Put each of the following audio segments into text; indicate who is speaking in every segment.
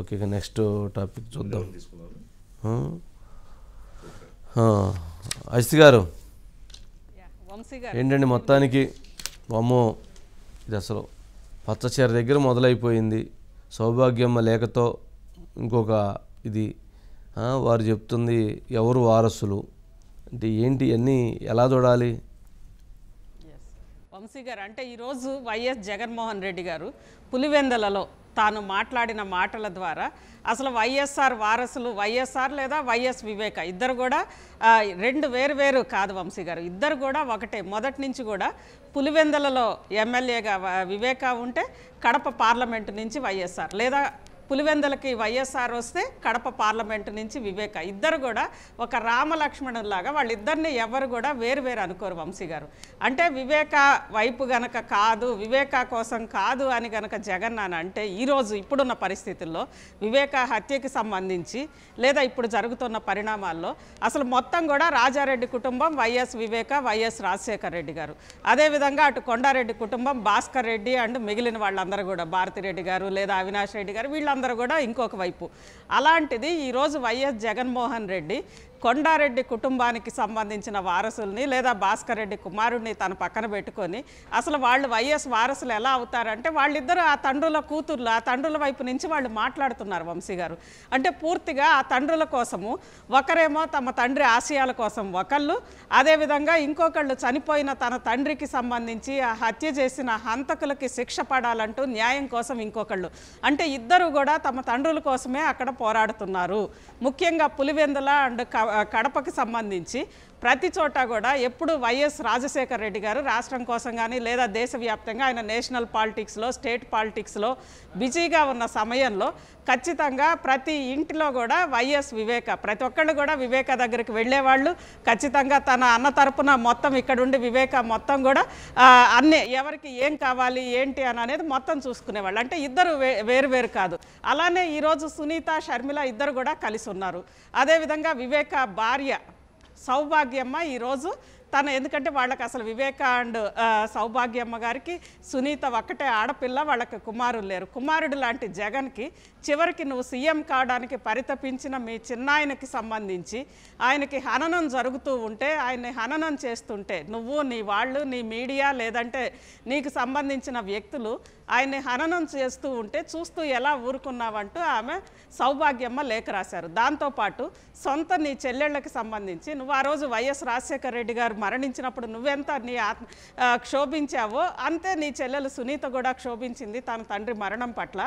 Speaker 1: okay next topic చూద్దాం అజిత్ గారు ఏంటండి మొత్తానికి అమ్మో ఇది అసలు పచ్చచీర దగ్గర మొదలైపోయింది సౌభాగ్యమ్మ లేఖతో ఇంకొక ఇది వారు చెప్తుంది ఎవరు వారసులు అంటే ఏంటి అన్నీ ఎలా చూడాలి వంశీ గారు అంటే ఈరోజు వైఎస్ జగన్మోహన్ రెడ్డి గారు పులివెందలలో తాను మాట్లాడిన మాటల ద్వారా అసలు వైఎస్ఆర్ వారసులు వైఎస్ఆర్ లేదా వైఎస్ వివేక ఇద్దరు కూడా రెండు వేరు వేరు కాదు వంశీ గారు ఇద్దరు కూడా ఒకటే మొదటి నుంచి కూడా పులివెందలలో ఎమ్మెల్యేగా వివేక ఉంటే కడప పార్లమెంటు నుంచి వైఎస్ఆర్ లేదా పులివెందలకి వైఎస్ఆర్ వస్తే కడప పార్లమెంట్ నుంచి వివేక ఇద్దరు కూడా ఒక లాగా వాళ్ళిద్దరిని ఎవరు కూడా వేరు వేరు అనుకోరు వంశీ గారు అంటే వివేక వైపు గనక కాదు వివేక కోసం కాదు అని గనక జగన్ అని అంటే ఈరోజు ఇప్పుడున్న పరిస్థితుల్లో వివేక హత్యకి సంబంధించి లేదా ఇప్పుడు జరుగుతున్న పరిణామాల్లో అసలు మొత్తం కూడా రాజారెడ్డి కుటుంబం వైఎస్ వివేక వైఎస్ రాజశేఖర్ రెడ్డి గారు అదేవిధంగా అటు కొండారెడ్డి కుటుంబం భాస్కర్ రెడ్డి అండ్ మిగిలిన వాళ్ళందరూ కూడా భారతిరెడ్డి గారు లేదా అవినాష్ రెడ్డి గారు వీళ్ళ ప్రజలందరూ కూడా ఇంకొక వైపు అలాంటిది ఈరోజు వైఎస్ జగన్మోహన్ రెడ్డి కొండారెడ్డి కుటుంబానికి సంబంధించిన వారసుల్ని లేదా భాస్కర్ రెడ్డి కుమారుడిని తన పక్కన పెట్టుకొని అసలు వాళ్ళు వైఎస్ వారసులు ఎలా అవుతారంటే వాళ్ళిద్దరూ ఆ తండ్రుల కూతుర్లు ఆ తండ్రుల వైపు నుంచి వాళ్ళు మాట్లాడుతున్నారు వంశీ గారు అంటే పూర్తిగా ఆ తండ్రుల కోసము ఒకరేమో తమ తండ్రి ఆశయాల కోసం ఒకళ్ళు అదేవిధంగా ఇంకొకళ్ళు చనిపోయిన తన తండ్రికి సంబంధించి ఆ హత్య చేసిన హంతకులకి శిక్ష పడాలంటూ న్యాయం కోసం ఇంకొకళ్ళు అంటే ఇద్దరు కూడా తమ తండ్రుల కోసమే అక్కడ పోరాడుతున్నారు ముఖ్యంగా పులివెందుల అండ్ కడపకు సంబంధించి ప్రతి చోట కూడా ఎప్పుడు వైఎస్ రాజశేఖర రెడ్డి గారు రాష్ట్రం కోసం కానీ లేదా దేశవ్యాప్తంగా ఆయన నేషనల్ పాలిటిక్స్లో స్టేట్ పాలిటిక్స్లో బిజీగా ఉన్న సమయంలో ఖచ్చితంగా ప్రతి ఇంటిలో కూడా వైఎస్ వివేక ప్రతి ఒక్కళ్ళు కూడా వివేక దగ్గరికి వెళ్ళేవాళ్ళు ఖచ్చితంగా తన అన్న తరపున మొత్తం ఇక్కడుండి వివేక మొత్తం కూడా అన్ని ఎవరికి ఏం కావాలి ఏంటి అని అనేది మొత్తం చూసుకునేవాళ్ళు అంటే ఇద్దరు వేరు వేరు కాదు అలానే ఈరోజు సునీత షర్మిల ఇద్దరు కూడా కలిసి ఉన్నారు అదేవిధంగా వివేక భార్య Sauvagyama, Irozu, తను ఎందుకంటే వాళ్ళకి అసలు వివేక అండ్ సౌభాగ్యమ్మ గారికి సునీత ఒక్కటే ఆడపిల్ల వాళ్ళకి కుమారుడు లేరు కుమారుడు లాంటి జగన్కి చివరికి నువ్వు సీఎం కావడానికి పరితపించిన మీ చిన్నాయనకి సంబంధించి ఆయనకి హననం జరుగుతూ ఉంటే ఆయన్ని హననం చేస్తుంటే నువ్వు నీ వాళ్ళు నీ మీడియా లేదంటే నీకు సంబంధించిన వ్యక్తులు ఆయన్ని హననం చేస్తూ ఉంటే చూస్తూ ఎలా ఊరుకున్నావంటూ ఆమె సౌభాగ్యమ్మ లేఖ రాశారు దాంతోపాటు సొంత నీ చెల్లెళ్ళకి సంబంధించి నువ్వు ఆ రోజు వైఎస్ రాజశేఖర రెడ్డి గారు మరణించినప్పుడు నువ్వెంత నీ ఆత్మ క్షోభించావో అంతే నీ చెల్లెలు సునీత కూడా క్షోభించింది తన తండ్రి మరణం పట్ల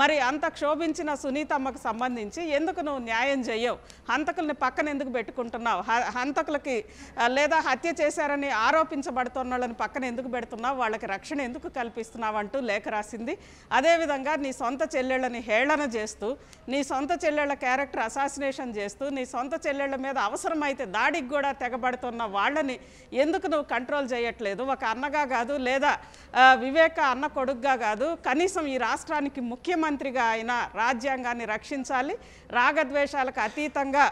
Speaker 1: మరి అంత క్షోభించిన సునీతమ్మకు సంబంధించి ఎందుకు నువ్వు న్యాయం చేయవు హంతకుల్ని పక్కన ఎందుకు పెట్టుకుంటున్నావు హంతకులకి లేదా హత్య చేశారని ఆరోపించబడుతున్న వాళ్ళని పక్కన ఎందుకు పెడుతున్నావు వాళ్ళకి రక్షణ ఎందుకు కల్పిస్తున్నావు అంటూ లేఖ రాసింది అదేవిధంగా నీ సొంత చెల్లెళ్ళని హేళన చేస్తూ నీ సొంత చెల్లెళ్ళ క్యారెక్టర్ అసాసినేషన్ చేస్తూ నీ సొంత చెల్లెళ్ళ మీద అవసరమైతే దాడికి కూడా తెగబడుతున్న వాళ్ళని ఎందుకు నువ్వు కంట్రోల్ చేయట్లేదు ఒక అన్నగా కాదు లేదా వివేక అన్న కొడుగ్గా కాదు కనీసం ఈ రాష్ట్రానికి ముఖ్యమంత్రిగా ఆయన రాజ్యాంగాన్ని రక్షించాలి రాగద్వేషాలకు అతీతంగా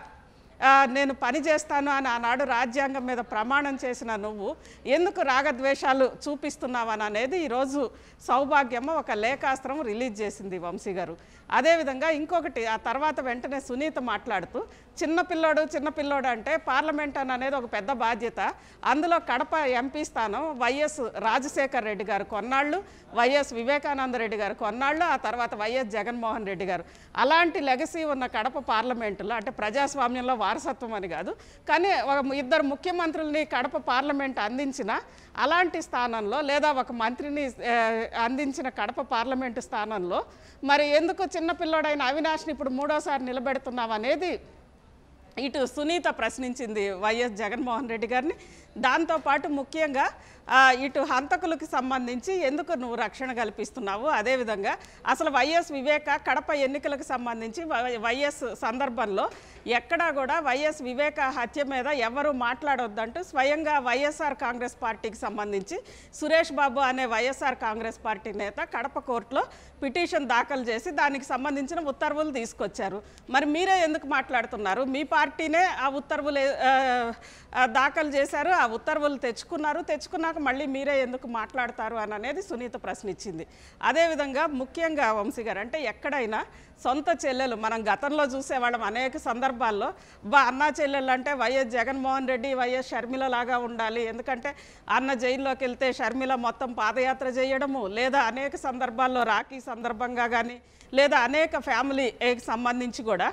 Speaker 1: నేను పని చేస్తాను అని ఆనాడు రాజ్యాంగం మీద ప్రమాణం చేసిన నువ్వు ఎందుకు రాగద్వేషాలు చూపిస్తున్నావని అనేది ఈరోజు సౌభాగ్యము ఒక లేఖాస్త్రం రిలీజ్ చేసింది వంశీ గారు అదేవిధంగా ఇంకొకటి ఆ తర్వాత వెంటనే సునీత మాట్లాడుతూ చిన్నపిల్లోడు చిన్నపిల్లోడు అంటే పార్లమెంట్ అని అనేది ఒక పెద్ద బాధ్యత అందులో కడప ఎంపీ స్థానం వైఎస్ రాజశేఖర్ రెడ్డి గారు కొన్నాళ్ళు వైఎస్ వివేకానంద రెడ్డి గారు కొన్నాళ్ళు ఆ తర్వాత వైఎస్ జగన్మోహన్ రెడ్డి గారు అలాంటి లెగసీ ఉన్న కడప పార్లమెంటులో అంటే ప్రజాస్వామ్యంలో వారసత్వం అని కాదు కానీ ఇద్దరు ముఖ్యమంత్రుల్ని కడప పార్లమెంట్ అందించిన అలాంటి స్థానంలో లేదా ఒక మంత్రిని అందించిన కడప పార్లమెంటు స్థానంలో మరి ఎందుకు చిన్నపిల్లడైన అవినాష్ని ఇప్పుడు మూడోసారి నిలబెడుతున్నాం అనేది ఇటు సునీత ప్రశ్నించింది వైఎస్ జగన్మోహన్ రెడ్డి గారిని దాంతోపాటు ముఖ్యంగా ఇటు హంతకులకు సంబంధించి ఎందుకు నువ్వు రక్షణ కల్పిస్తున్నావు అదేవిధంగా అసలు వైఎస్ వివేక కడప ఎన్నికలకు సంబంధించి వైఎస్ సందర్భంలో ఎక్కడా కూడా వైఎస్ వివేక హత్య మీద ఎవరు మాట్లాడొద్దంటూ స్వయంగా వైఎస్ఆర్ కాంగ్రెస్ పార్టీకి సంబంధించి సురేష్ బాబు అనే వైఎస్ఆర్ కాంగ్రెస్ పార్టీ నేత కడప కోర్టులో పిటిషన్ దాఖలు చేసి దానికి సంబంధించిన ఉత్తర్వులు తీసుకొచ్చారు మరి మీరే ఎందుకు మాట్లాడుతున్నారు మీ పార్టీనే ఆ ఉత్తర్వులు దాఖలు చేశారు ఆ ఉత్తర్వులు తెచ్చుకున్నారు తెచ్చుకున్నాక మళ్ళీ మీరే ఎందుకు మాట్లాడతారు అని అనేది సునీత ప్రశ్నించింది అదేవిధంగా ముఖ్యంగా వంశీ గారు అంటే ఎక్కడైనా సొంత చెల్లెలు మనం గతంలో చూసేవాళ్ళం అనేక సందర్భాల్లో బా అన్న చెల్లెలు అంటే వైఎస్ జగన్మోహన్ రెడ్డి వైఎస్ షర్మిల లాగా ఉండాలి ఎందుకంటే అన్న జైల్లోకి వెళ్తే షర్మిల మొత్తం పాదయాత్ర చేయడము లేదా అనేక సందర్భాల్లో రాఖీ సందర్భంగా కానీ లేదా అనేక ఫ్యామిలీకి సంబంధించి కూడా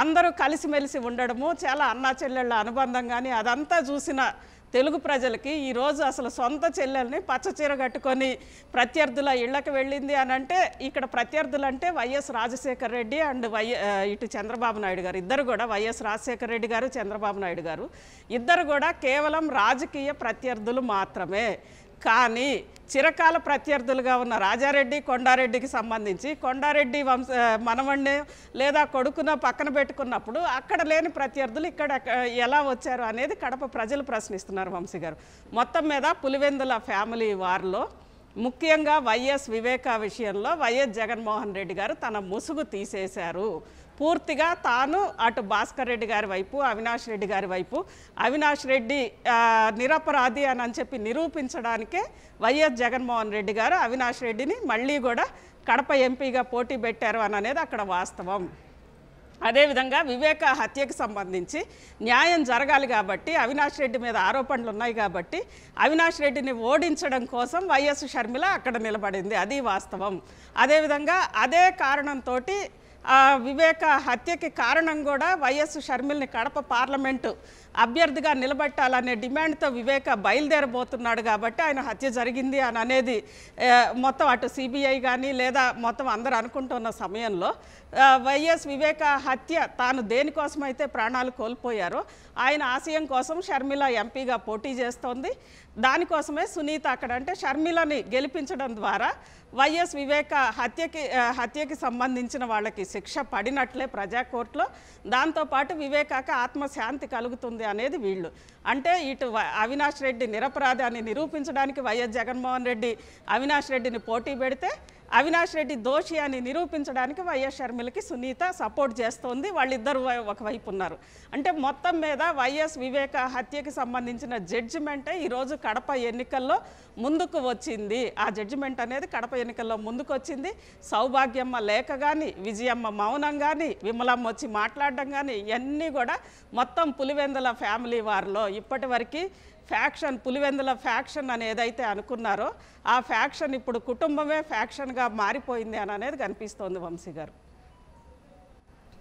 Speaker 1: అందరూ కలిసిమెలిసి ఉండడము చాలా అన్నా చెల్లెళ్ళ అనుబంధం కానీ అదంతా చూసిన తెలుగు ప్రజలకి ఈరోజు అసలు సొంత చెల్లెల్ని పచ్చచీర కట్టుకొని ప్రత్యర్థుల ఇళ్లకు వెళ్ళింది అని అంటే ఇక్కడ ప్రత్యర్థులు అంటే వైఎస్ రాజశేఖర రెడ్డి అండ్ వై ఇటు చంద్రబాబు నాయుడు గారు ఇద్దరు కూడా వైఎస్ రాజశేఖర రెడ్డి గారు చంద్రబాబు నాయుడు గారు ఇద్దరు కూడా కేవలం రాజకీయ ప్రత్యర్థులు మాత్రమే కానీ చిరకాల ప్రత్యర్థులుగా ఉన్న రాజారెడ్డి కొండారెడ్డికి సంబంధించి కొండారెడ్డి వంశ మనవణ్ణి లేదా కొడుకున పక్కన పెట్టుకున్నప్పుడు అక్కడ లేని ప్రత్యర్థులు ఇక్కడ ఎలా వచ్చారు అనేది కడప ప్రజలు ప్రశ్నిస్తున్నారు వంశీ గారు మొత్తం మీద పులివెందుల ఫ్యామిలీ వారిలో ముఖ్యంగా వైఎస్ వివేకా విషయంలో వైఎస్ జగన్మోహన్ రెడ్డి గారు తన ముసుగు తీసేశారు పూర్తిగా తాను అటు భాస్కర్ రెడ్డి గారి వైపు అవినాష్ రెడ్డి గారి వైపు అవినాష్ రెడ్డి నిరపరాధి అని అని చెప్పి నిరూపించడానికే వైఎస్ జగన్మోహన్ రెడ్డి గారు అవినాష్ రెడ్డిని మళ్ళీ కూడా కడప ఎంపీగా పోటీ పెట్టారు అని అనేది అక్కడ వాస్తవం అదేవిధంగా వివేక హత్యకు సంబంధించి న్యాయం జరగాలి కాబట్టి అవినాష్ రెడ్డి మీద ఆరోపణలు ఉన్నాయి కాబట్టి అవినాష్ రెడ్డిని ఓడించడం కోసం వైఎస్ షర్మిల అక్కడ నిలబడింది అది వాస్తవం అదేవిధంగా అదే కారణంతో వివేక హత్యకి కారణం కూడా వైఎస్ షర్మిల్ని కడప పార్లమెంటు అభ్యర్థిగా నిలబెట్టాలనే డిమాండ్తో వివేక బయలుదేరబోతున్నాడు కాబట్టి ఆయన హత్య జరిగింది అని అనేది మొత్తం అటు సిబిఐ కానీ లేదా మొత్తం అందరు అనుకుంటున్న సమయంలో వైఎస్ వివేక హత్య తాను దేనికోసమైతే ప్రాణాలు కోల్పోయారో ఆయన ఆశయం కోసం షర్మిల ఎంపీగా పోటీ చేస్తోంది దానికోసమే సునీత అక్కడ అంటే షర్మిలని గెలిపించడం ద్వారా వైఎస్ వివేక హత్యకి హత్యకి సంబంధించిన వాళ్ళకి శిక్ష పడినట్లే ప్రజా కోర్టులో దాంతోపాటు వివేకాక ఆత్మశాంతి కలుగుతుంది అనేది వీళ్ళు అంటే ఇటు అవినాష్ రెడ్డి నిరపరాధాన్ని నిరూపించడానికి వైఎస్ జగన్మోహన్ రెడ్డి అవినాష్ రెడ్డిని పోటీ పెడితే అవినాష్ రెడ్డి దోషి అని నిరూపించడానికి వైఎస్ షర్మిలకి సునీత సపోర్ట్ చేస్తోంది వాళ్ళిద్దరు ఒకవైపు ఉన్నారు అంటే మొత్తం మీద వైఎస్ వివేక హత్యకి సంబంధించిన జడ్జిమెంటే ఈరోజు కడప ఎన్నికల్లో ముందుకు వచ్చింది ఆ జడ్జిమెంట్ అనేది కడప ఎన్నికల్లో ముందుకు వచ్చింది సౌభాగ్యమ్మ లేఖ కానీ విజయమ్మ మౌనం కానీ విమలమ్మ వచ్చి మాట్లాడడం కానీ ఇవన్నీ కూడా మొత్తం పులివెందుల ఫ్యామిలీ వారిలో ఇప్పటి ఫ్యాక్షన్ పులివెందుల ఫ్యాక్షన్ అని ఏదైతే అనుకున్నారో ఆ ఫ్యాక్షన్ ఇప్పుడు కుటుంబమే ఫ్యాక్షన్గా మారిపోయింది అని అనేది కనిపిస్తోంది వంశీ గారు